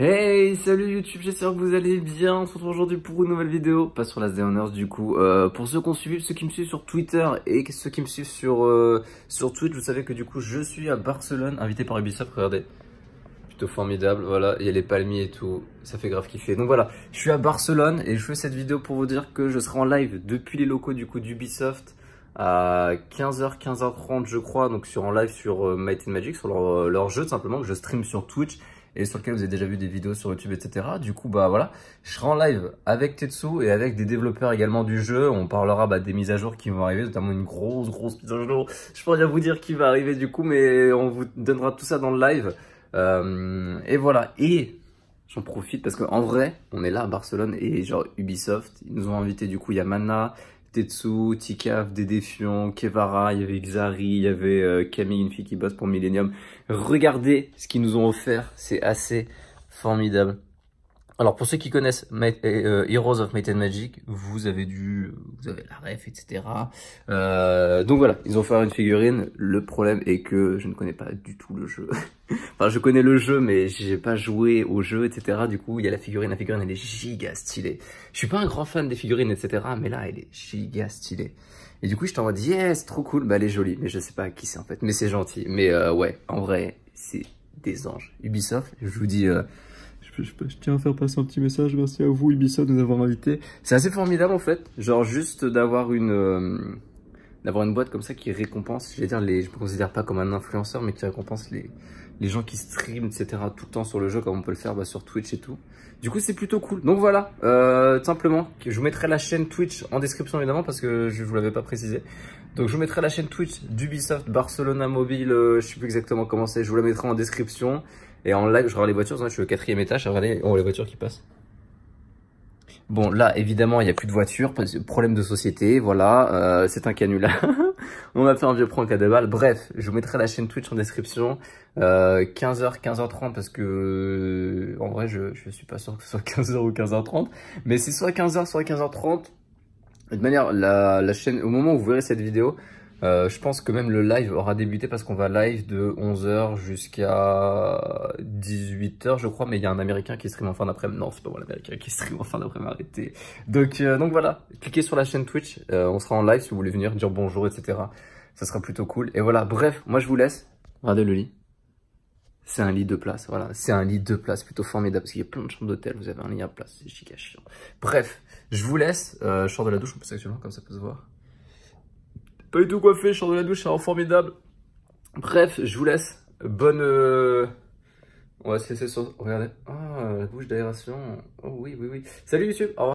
Hey, salut YouTube, j'espère que vous allez bien. On se retrouve aujourd'hui pour une nouvelle vidéo, pas sur la On Honors du coup. Euh, pour ceux qui ont ceux qui me suivent sur Twitter et ceux qui me suivent sur, euh, sur Twitch, vous savez que du coup je suis à Barcelone, invité par Ubisoft, regardez. Plutôt formidable, voilà, il y a les palmiers et tout, ça fait grave kiffer. Donc voilà, je suis à Barcelone et je fais cette vidéo pour vous dire que je serai en live depuis les locaux du coup d'Ubisoft à 15h, 15h30 je crois, donc sur en live sur euh, Magic, sur leur, euh, jeu tout simplement, que je stream sur Twitch et sur lequel vous avez déjà vu des vidéos sur YouTube, etc. Du coup, bah voilà, je serai en live avec Tetsu et avec des développeurs également du jeu. On parlera bah, des mises à jour qui vont arriver, notamment une grosse, grosse mise à jour. Je pourrais vous dire qui va arriver du coup, mais on vous donnera tout ça dans le live. Euh, et voilà, et j'en profite parce qu'en vrai, on est là à Barcelone et genre Ubisoft, ils nous ont invités du coup, Yamana, Tetsu, Tikaf, Dédéfiant, Kevara, il y avait Xari, il y avait euh, Camille, une fille qui bosse pour Millennium. Regardez ce qu'ils nous ont offert, c'est assez formidable. Alors pour ceux qui connaissent euh, euh, Heroes of Might and Magic, vous avez dû, vous avez la ref, etc. donc voilà, ils ont fait une figurine. Le problème est que je ne connais pas du tout le jeu. Enfin, je connais le jeu, mais j'ai pas joué au jeu, etc. Du coup, il y a la figurine. La figurine, elle est giga stylée. Je suis pas un grand fan des figurines, etc. Mais là, elle est giga stylée. Et du coup, je t'envoie dire, yes, trop cool. Bah, elle est jolie, mais je sais pas qui c'est en fait. Mais c'est gentil. Mais euh, ouais, en vrai, c'est des anges. Ubisoft, je vous dis. Euh, je, tiens à faire passer un petit message. Merci à vous, Ubisoft, de nous avoir invités. C'est assez formidable en fait. Genre, juste d'avoir une. Euh, d'avoir une boîte comme ça qui récompense, je vais dire, les, je me considère pas comme un influenceur, mais qui récompense les, les gens qui streament etc. tout le temps sur le jeu, comme on peut le faire bah, sur Twitch et tout. Du coup, c'est plutôt cool. Donc voilà, euh, simplement, je vous mettrai la chaîne Twitch en description évidemment parce que je vous l'avais pas précisé. Donc je vous mettrai la chaîne Twitch d'Ubisoft Barcelona Mobile, euh, je sais plus exactement comment c'est, je vous la mettrai en description. Et en live, je regarde les voitures, je suis au quatrième étage, on oh, voit les voitures qui passent. Bon, là, évidemment, il n'y a plus de voiture, problème de société, voilà, euh, c'est un canular. on a fait un vieux prank à deux balles. Bref, je vous mettrai la chaîne Twitch en description. 15h, euh, 15h30, parce que, euh, en vrai, je ne suis pas sûr que ce soit 15h ou 15h30. Mais c'est soit 15h, soit 15h30. De manière, la chaîne, au moment où vous verrez cette vidéo, euh, je pense que même le live aura débuté parce qu'on va live de 11h jusqu'à 18h, je crois, mais il y a un américain qui stream en fin d'après-midi. Non, c'est pas moi l'américain qui stream en fin d'après-midi, arrêtez. Donc, euh, donc voilà, cliquez sur la chaîne Twitch, euh, on sera en live si vous voulez venir dire bonjour, etc. Ça sera plutôt cool. Et voilà, bref, moi je vous laisse. Regardez le lit. C'est un lit de place, voilà. C'est un lit de place plutôt formidable parce qu'il y a plein de chambres d'hôtel, vous avez un lit à place, c'est giga Bref, je vous laisse. Euh, je sors de la douche, on peut actuellement comme ça peut se voir. Pas du tout coiffé, je sors de la douche, c'est un formidable. Bref, je vous laisse. Bonne... Euh... On va se laisser sur... Regardez. Ah, la bouche d'aération. Oh oui, oui, oui. Salut YouTube. Au revoir.